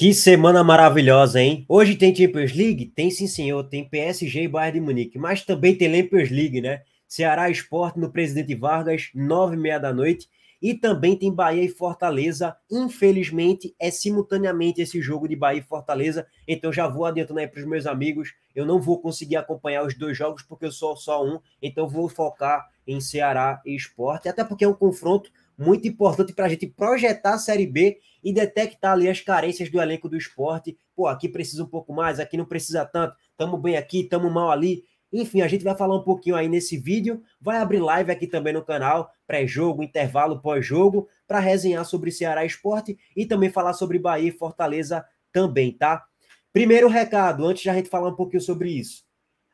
Que semana maravilhosa, hein? Hoje tem Champions League? Tem sim, senhor. Tem PSG e Bayern de Munique, mas também tem Champions League, né? Ceará Esporte no Presidente Vargas, nove e meia da noite. E também tem Bahia e Fortaleza. Infelizmente, é simultaneamente esse jogo de Bahia e Fortaleza. Então já vou adiantando aí para os meus amigos. Eu não vou conseguir acompanhar os dois jogos porque eu sou só um. Então vou focar em Ceará e Esporte. Até porque é um confronto muito importante para a gente projetar a Série B e detectar ali as carências do elenco do esporte. Pô, aqui precisa um pouco mais, aqui não precisa tanto, tamo bem aqui, tamo mal ali. Enfim, a gente vai falar um pouquinho aí nesse vídeo, vai abrir live aqui também no canal, pré-jogo, intervalo, pós-jogo, para resenhar sobre Ceará Esporte e também falar sobre Bahia e Fortaleza também, tá? Primeiro recado, antes de a gente falar um pouquinho sobre isso.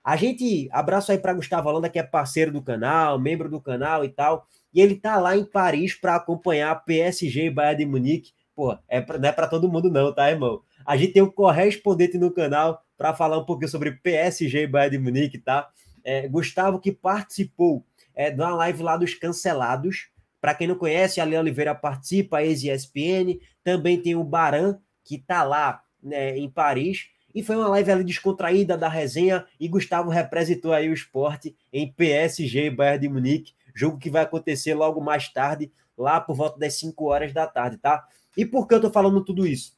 A gente, abraço aí para Gustavo Holanda, que é parceiro do canal, membro do canal e tal e ele tá lá em Paris para acompanhar PSG e Bayern de Munique. Pô, é pra, não é para todo mundo não, tá, irmão? A gente tem um correspondente no canal para falar um pouquinho sobre PSG e Bayern de Munique, tá? É, Gustavo que participou é, de uma live lá dos cancelados. Para quem não conhece, a Leia Oliveira participa, ex-ESPN. Também tem o Baran, que tá lá né, em Paris. E foi uma live ali descontraída da resenha e Gustavo representou aí o esporte em PSG e Bayern de Munique. Jogo que vai acontecer logo mais tarde, lá por volta das 5 horas da tarde, tá? E por que eu tô falando tudo isso?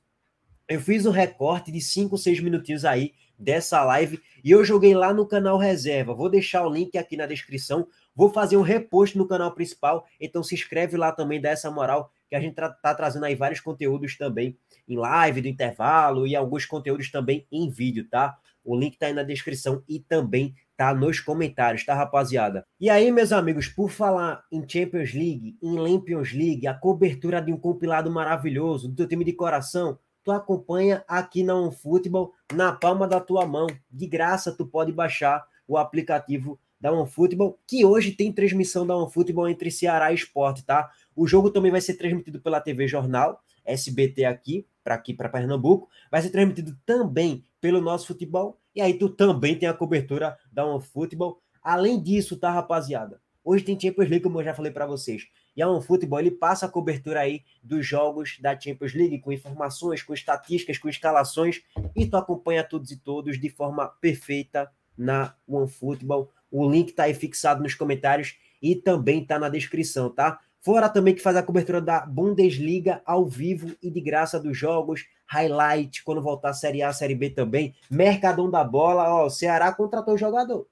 Eu fiz um recorte de 5, 6 minutinhos aí dessa live e eu joguei lá no canal reserva. Vou deixar o link aqui na descrição. Vou fazer um repost no canal principal, então se inscreve lá também, dá essa moral, que a gente tá, tá trazendo aí vários conteúdos também em live do intervalo e alguns conteúdos também em vídeo, tá? O link tá aí na descrição e também tá? Nos comentários, tá, rapaziada? E aí, meus amigos, por falar em Champions League, em Lampions League, a cobertura de um compilado maravilhoso do teu time de coração, tu acompanha aqui na On Futebol, na palma da tua mão. De graça, tu pode baixar o aplicativo da OneFootball, que hoje tem transmissão da OneFootball entre Ceará e Esporte, tá? O jogo também vai ser transmitido pela TV Jornal, SBT aqui, para aqui, para Pernambuco. Vai ser transmitido também pelo nosso futebol e aí tu também tem a cobertura da OneFootball. Além disso, tá, rapaziada? Hoje tem Champions League, como eu já falei para vocês. E a OneFootball, ele passa a cobertura aí dos jogos da Champions League, com informações, com estatísticas, com escalações. E tu acompanha todos e todos de forma perfeita na OneFootball. O link tá aí fixado nos comentários e também tá na descrição, tá? Fora também que faz a cobertura da Bundesliga ao vivo e de graça dos jogos. Highlight, quando voltar a Série A, Série B também. Mercadão da bola, ó, o Ceará contratou jogador.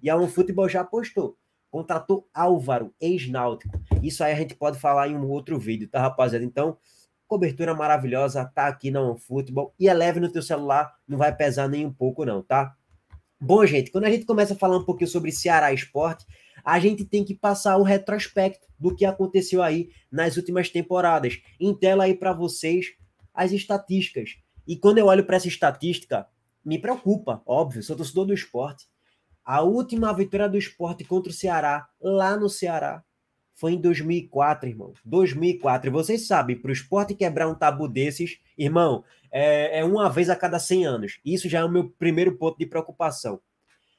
E a um futebol já apostou. Contratou Álvaro, ex-náutico. Isso aí a gente pode falar em um outro vídeo, tá, rapaziada? Então, cobertura maravilhosa, tá aqui na OneFootball e é leve no teu celular, não vai pesar nem um pouco não, tá? Bom, gente, quando a gente começa a falar um pouquinho sobre Ceará Esporte, a gente tem que passar o retrospecto do que aconteceu aí nas últimas temporadas. Em tela aí para vocês as estatísticas. E quando eu olho para essa estatística, me preocupa, óbvio, sou torcedor do esporte. A última vitória do esporte contra o Ceará, lá no Ceará, foi em 2004, irmão. 2004. Vocês sabem, para o esporte quebrar um tabu desses, irmão, é, é uma vez a cada 100 anos. Isso já é o meu primeiro ponto de preocupação.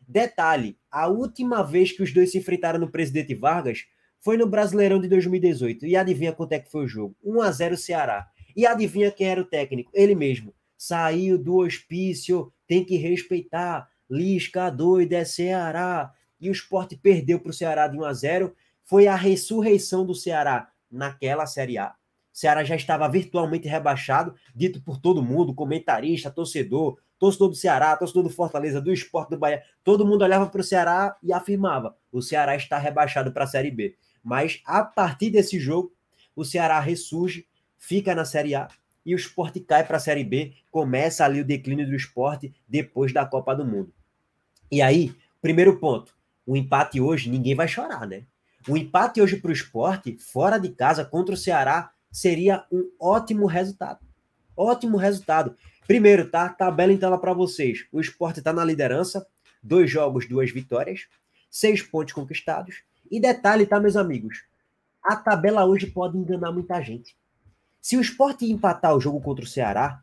Detalhe: a última vez que os dois se enfrentaram no Presidente Vargas foi no Brasileirão de 2018. E adivinha quanto é que foi o jogo? 1 a 0 Ceará. E adivinha quem era o técnico? Ele mesmo. Saiu do hospício, tem que respeitar. Lisca doido é Ceará. E o esporte perdeu para o Ceará de 1 a 0 Foi a ressurreição do Ceará naquela Série A. O Ceará já estava virtualmente rebaixado, dito por todo mundo, comentarista, torcedor, torcedor do Ceará, torcedor do Fortaleza, do Esporte do Bahia, todo mundo olhava para o Ceará e afirmava: o Ceará está rebaixado para a Série B. Mas a partir desse jogo, o Ceará ressurge, fica na Série A e o esporte cai para a Série B. Começa ali o declínio do esporte depois da Copa do Mundo. E aí, primeiro ponto: o empate hoje, ninguém vai chorar, né? O empate hoje para o esporte, fora de casa, contra o Ceará, seria um ótimo resultado. Ótimo resultado. Primeiro, tá? Tabela então lá para vocês. O esporte está na liderança, dois jogos, duas vitórias, seis pontos conquistados. E detalhe, tá, meus amigos? A tabela hoje pode enganar muita gente. Se o esporte empatar o jogo contra o Ceará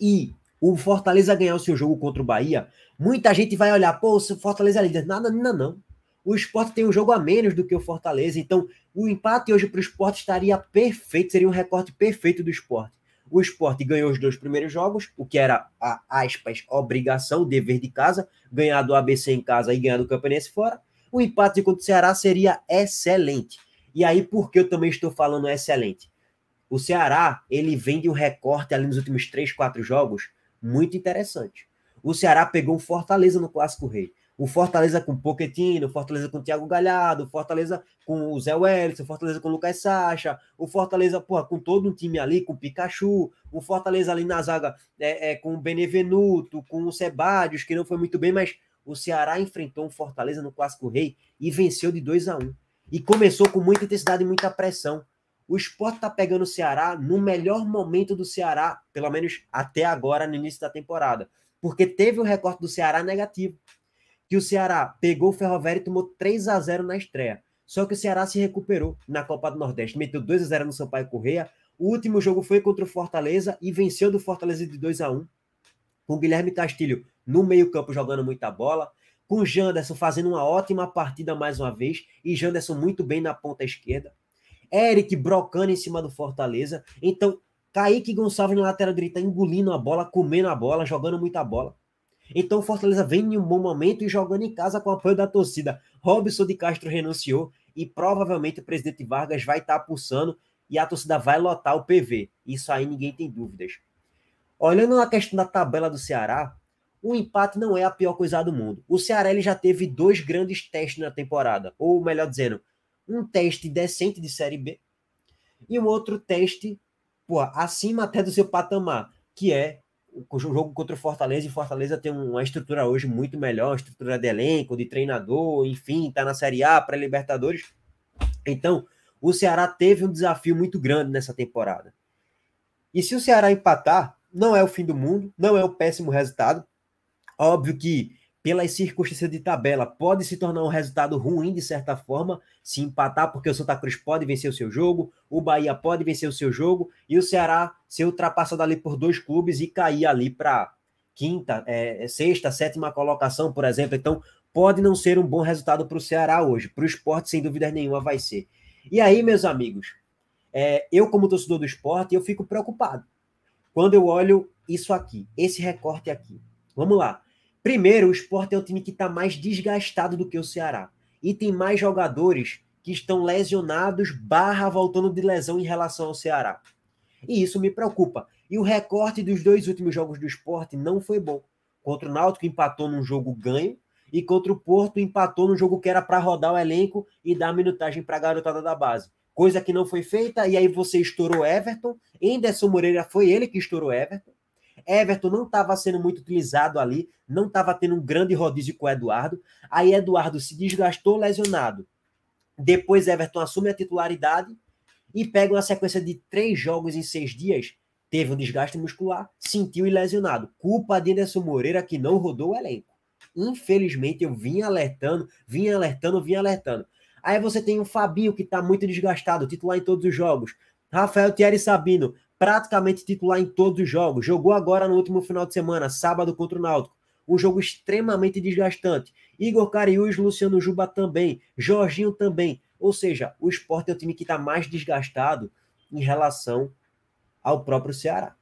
e o Fortaleza ganhar o seu jogo contra o Bahia, muita gente vai olhar, pô, o Fortaleza é líder. Nada, ainda não. O esporte tem um jogo a menos do que o Fortaleza, então o empate hoje para o esporte estaria perfeito, seria um recorte perfeito do esporte. O esporte ganhou os dois primeiros jogos, o que era a aspas, obrigação, dever de casa, ganhar do ABC em casa e ganhar do Campanense fora. O empate contra o Ceará seria excelente. E aí, por que eu também estou falando excelente? O Ceará, ele vem de um recorte ali nos últimos três, quatro jogos muito interessante. O Ceará pegou o Fortaleza no Clássico Rei. O Fortaleza com Poquetino, o Fortaleza com o Thiago Galhardo, o Fortaleza com o Zé Wellington, o Fortaleza com o Lucas Sacha, o Fortaleza, porra, com todo um time ali, com o Pikachu, o Fortaleza ali na zaga é, é, com o Benevenuto, com o Sebadios, que não foi muito bem, mas o Ceará enfrentou o Fortaleza no Clássico Rei e venceu de 2 a 1 um. E começou com muita intensidade e muita pressão. O esporte tá pegando o Ceará no melhor momento do Ceará, pelo menos até agora, no início da temporada. Porque teve o recorte do Ceará negativo que o Ceará pegou o Ferroviário e tomou 3 a 0 na estreia. Só que o Ceará se recuperou na Copa do Nordeste, meteu 2 a 0 no Sampaio Correia. O último jogo foi contra o Fortaleza e venceu do Fortaleza de 2 a 1 com o Guilherme Castilho no meio-campo jogando muita bola, com o Janderson fazendo uma ótima partida mais uma vez e Janderson muito bem na ponta esquerda. Eric brocando em cima do Fortaleza. Então, Kaique Gonçalves na lateral direita engolindo a bola, comendo a bola, jogando muita bola. Então o Fortaleza vem em um bom momento e jogando em casa com o apoio da torcida. Robson de Castro renunciou e provavelmente o presidente Vargas vai estar tá pulsando e a torcida vai lotar o PV. Isso aí ninguém tem dúvidas. Olhando na questão da tabela do Ceará, o empate não é a pior coisa do mundo. O Ceará ele já teve dois grandes testes na temporada, ou melhor dizendo, um teste decente de Série B e um outro teste pô, acima até do seu patamar, que é o jogo contra o Fortaleza, e Fortaleza tem uma estrutura hoje muito melhor, uma estrutura de elenco, de treinador, enfim, tá na Série A, pré-Libertadores. Então, o Ceará teve um desafio muito grande nessa temporada. E se o Ceará empatar, não é o fim do mundo, não é um péssimo resultado. Óbvio que pelas circunstâncias de tabela, pode se tornar um resultado ruim de certa forma, se empatar, porque o Santa Cruz pode vencer o seu jogo, o Bahia pode vencer o seu jogo, e o Ceará ser ultrapassado ali por dois clubes e cair ali para quinta, é, é, sexta, sétima colocação, por exemplo. Então, pode não ser um bom resultado para o Ceará hoje. Para o esporte, sem dúvida nenhuma, vai ser. E aí, meus amigos, é, eu, como torcedor do esporte, eu fico preocupado quando eu olho isso aqui, esse recorte aqui. Vamos lá. Primeiro, o Sport é o time que está mais desgastado do que o Ceará. E tem mais jogadores que estão lesionados barra voltando de lesão em relação ao Ceará. E isso me preocupa. E o recorte dos dois últimos jogos do esporte não foi bom. Contra o Náutico empatou num jogo ganho e contra o Porto empatou num jogo que era para rodar o elenco e dar minutagem para a garotada da base. Coisa que não foi feita e aí você estourou Everton. Enderson Moreira foi ele que estourou Everton. Everton não estava sendo muito utilizado ali, não estava tendo um grande rodízio com o Eduardo. Aí Eduardo se desgastou lesionado. Depois Everton assume a titularidade e pega uma sequência de três jogos em seis dias. Teve um desgaste muscular, sentiu e lesionado. Culpa de Anderson Moreira que não rodou o elenco. Infelizmente, eu vim alertando, vim alertando, vim alertando. Aí você tem o Fabinho, que está muito desgastado, titular em todos os jogos. Rafael Thierry Sabino, praticamente titular em todos os jogos. Jogou agora no último final de semana, sábado contra o Náutico. Um jogo extremamente desgastante. Igor Cariús, Luciano Juba também, Jorginho também. Ou seja, o esporte é o time que está mais desgastado em relação ao próprio Ceará.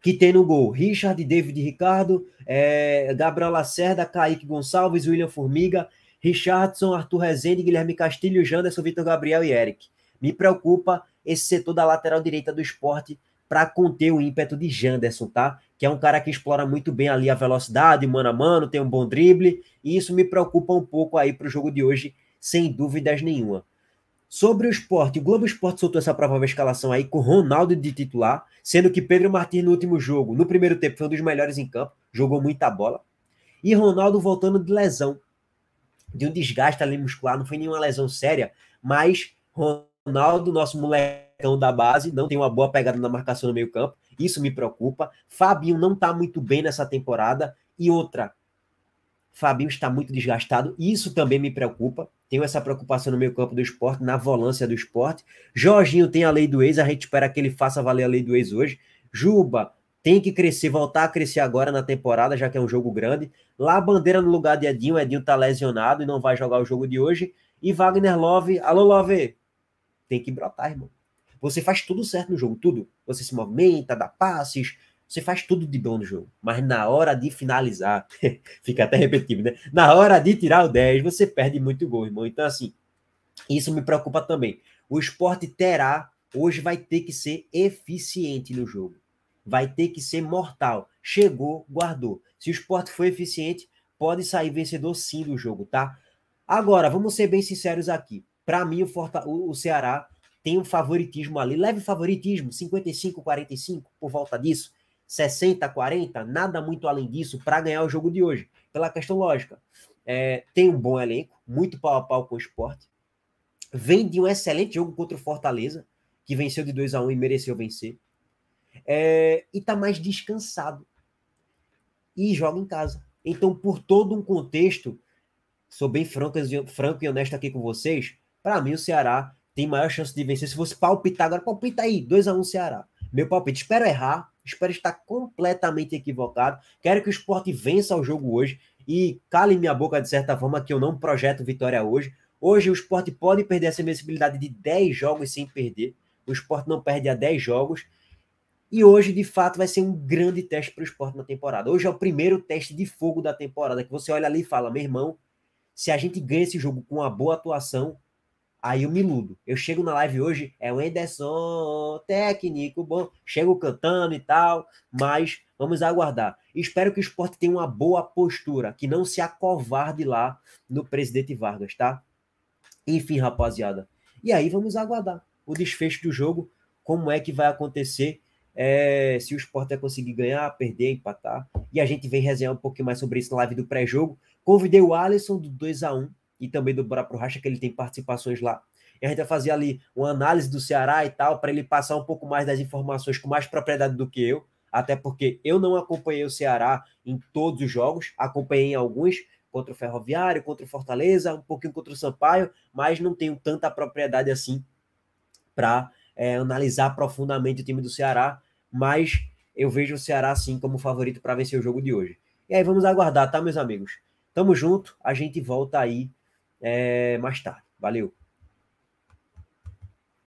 Que tem no gol Richard, David Ricardo, é, Gabriel Lacerda, Kaique Gonçalves, William Formiga, Richardson, Arthur Rezende, Guilherme Castilho, Janderson, Vitor Gabriel e Eric. Me preocupa esse setor da lateral direita do esporte para conter o ímpeto de Janderson, tá? Que é um cara que explora muito bem ali a velocidade, mano a mano, tem um bom drible, e isso me preocupa um pouco aí para o jogo de hoje, sem dúvidas nenhuma. Sobre o esporte, o Globo Esporte soltou essa provável escalação aí com Ronaldo de titular, sendo que Pedro Martins no último jogo, no primeiro tempo, foi um dos melhores em campo, jogou muita bola. E Ronaldo voltando de lesão, de um desgaste ali muscular, não foi nenhuma lesão séria, mas Ronaldo Ronaldo, nosso molecão da base, não tem uma boa pegada na marcação no meio-campo. Isso me preocupa. Fabinho não tá muito bem nessa temporada. E outra, Fabinho está muito desgastado. Isso também me preocupa. Tenho essa preocupação no meio-campo do esporte, na volância do esporte. Jorginho tem a lei do ex, a gente espera que ele faça valer a lei do ex hoje. Juba tem que crescer, voltar a crescer agora na temporada, já que é um jogo grande. Lá, bandeira no lugar de Edinho. Edinho tá lesionado e não vai jogar o jogo de hoje. E Wagner Love. Alô, Love! Tem que brotar, irmão. Você faz tudo certo no jogo, tudo. Você se movimenta, dá passes, você faz tudo de bom no jogo. Mas na hora de finalizar, fica até repetitivo, né? Na hora de tirar o 10, você perde muito gol, irmão. Então, assim, isso me preocupa também. O esporte terá, hoje vai ter que ser eficiente no jogo. Vai ter que ser mortal. Chegou, guardou. Se o esporte for eficiente, pode sair vencedor sim do jogo, tá? Agora, vamos ser bem sinceros aqui. Para mim, o, Forta, o, o Ceará tem um favoritismo ali, leve favoritismo, 55-45, por volta disso, 60-40, nada muito além disso para ganhar o jogo de hoje, pela questão lógica. É, tem um bom elenco, muito pau a pau com o esporte. Vem de um excelente jogo contra o Fortaleza, que venceu de 2 a 1 e mereceu vencer. É, e está mais descansado. E joga em casa. Então, por todo um contexto, sou bem franco, franco e honesto aqui com vocês, para mim, o Ceará tem maior chance de vencer. Se fosse palpitar agora, palpita aí, 2 a 1 um, Ceará. Meu palpite, espero errar, espero estar completamente equivocado. Quero que o esporte vença o jogo hoje e cale minha boca de certa forma que eu não projeto vitória hoje. Hoje o esporte pode perder essa invencibilidade de 10 jogos sem perder. O esporte não perde a 10 jogos. E hoje, de fato, vai ser um grande teste para o esporte na temporada. Hoje é o primeiro teste de fogo da temporada, que você olha ali e fala, meu irmão, se a gente ganha esse jogo com uma boa atuação, Aí eu me iludo. Eu chego na live hoje, é o Enderson, técnico bom, chego cantando e tal, mas vamos aguardar. Espero que o esporte tenha uma boa postura, que não se acovarde lá no presidente Vargas, tá? Enfim, rapaziada. E aí vamos aguardar o desfecho do jogo, como é que vai acontecer, é, se o esporte vai conseguir ganhar, perder, empatar. E a gente vem resenhar um pouquinho mais sobre isso na live do pré-jogo. Convidei o Alisson do 2 a 1 e também do próprio Racha, que ele tem participações lá. E a gente vai fazer ali uma análise do Ceará e tal, para ele passar um pouco mais das informações com mais propriedade do que eu, até porque eu não acompanhei o Ceará em todos os jogos, acompanhei em alguns, contra o Ferroviário, contra o Fortaleza, um pouquinho contra o Sampaio, mas não tenho tanta propriedade assim para é, analisar profundamente o time do Ceará, mas eu vejo o Ceará sim como favorito para vencer o jogo de hoje. E aí vamos aguardar, tá, meus amigos? Tamo junto, a gente volta aí é, mais tarde. Valeu!